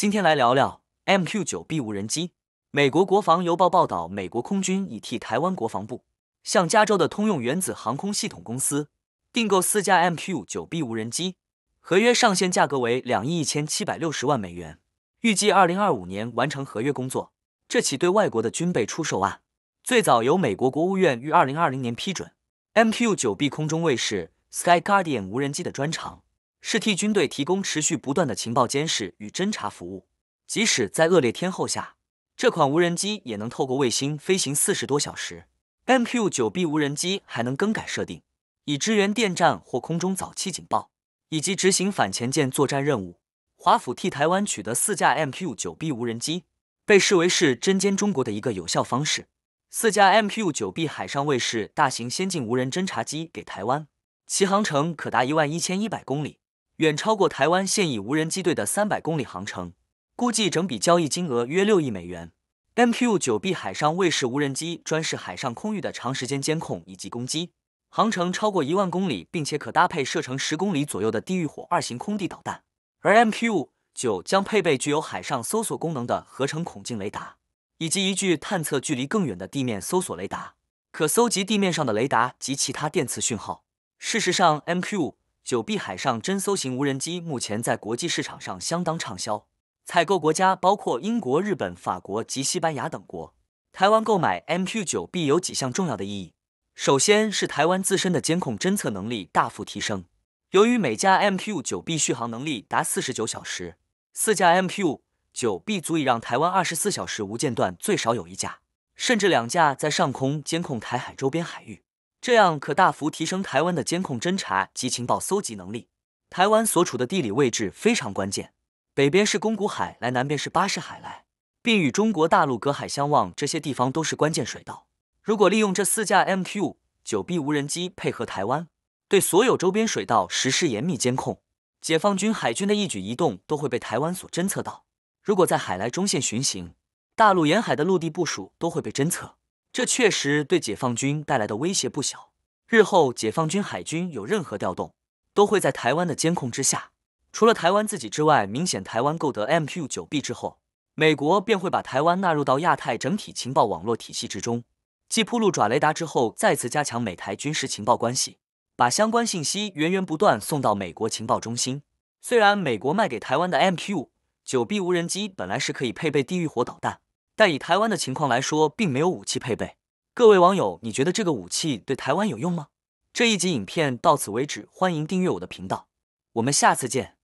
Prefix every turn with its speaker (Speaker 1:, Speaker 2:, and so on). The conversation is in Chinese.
Speaker 1: 今天来聊聊 MQ9B 无人机。美国国防邮报报道，美国空军已替台湾国防部向加州的通用原子航空系统公司订购四架 MQ9B 无人机，合约上限价格为两亿一千七百六十万美元，预计二零二五年完成合约工作。这起对外国的军备出售案，最早由美国国务院于二零二零年批准。MQ9B 空中卫士 Sky Guardian 无人机的专长。是替军队提供持续不断的情报监视与侦察服务，即使在恶劣天候下，这款无人机也能透过卫星飞行四十多小时。MQ-9B 无人机还能更改设定，以支援电站或空中早期警报，以及执行反潜舰作战任务。华府替台湾取得四架 MQ-9B 无人机，被视为是针尖中国的一个有效方式。四架 MQ-9B 海上卫士大型先进无人侦察机给台湾，其航程可达一万一千一百公里。远超过台湾现役无人机队的三百公里航程，估计整笔交易金额约六亿美元。MQ-9B 海上卫士无人机专是海上空域的长时间监控以及攻击，航程超过一万公里，并且可搭配射程十公里左右的地狱火二型空地导弹。而 MQ-9 将配备具有海上搜索功能的合成孔径雷达，以及一具探测距离更远的地面搜索雷达，可搜集地面上的雷达及其他电磁讯号。事实上，MQ- 九 B 海上侦搜型无人机目前在国际市场上相当畅销，采购国家包括英国、日本、法国及西班牙等国。台湾购买 MQ 九 B 有几项重要的意义，首先是台湾自身的监控侦测能力大幅提升。由于每架 MQ 九 B 续航能力达四十九小时，四架 MQ 九 B 足以让台湾二十四小时无间断，最少有一架甚至两架在上空监控台海周边海域。这样可大幅提升台湾的监控、侦查及情报搜集能力。台湾所处的地理位置非常关键，北边是宫古海来，南边是巴士海来，并与中国大陆隔海相望，这些地方都是关键水道。如果利用这四架 MQ-9B 无人机配合台湾，对所有周边水道实施严密监控，解放军海军的一举一动都会被台湾所侦测到。如果在海来中线巡行，大陆沿海的陆地部署都会被侦测。这确实对解放军带来的威胁不小。日后解放军海军有任何调动，都会在台湾的监控之下。除了台湾自己之外，明显台湾购得 MQ9B 之后，美国便会把台湾纳入到亚太整体情报网络体系之中，继铺路爪雷达之后，再次加强美台军事情报关系，把相关信息源源不断送到美国情报中心。虽然美国卖给台湾的 MQ9B 无人机本来是可以配备地狱火导弹。但以台湾的情况来说，并没有武器配备。各位网友，你觉得这个武器对台湾有用吗？这一集影片到此为止，欢迎订阅我的频道，我们下次见。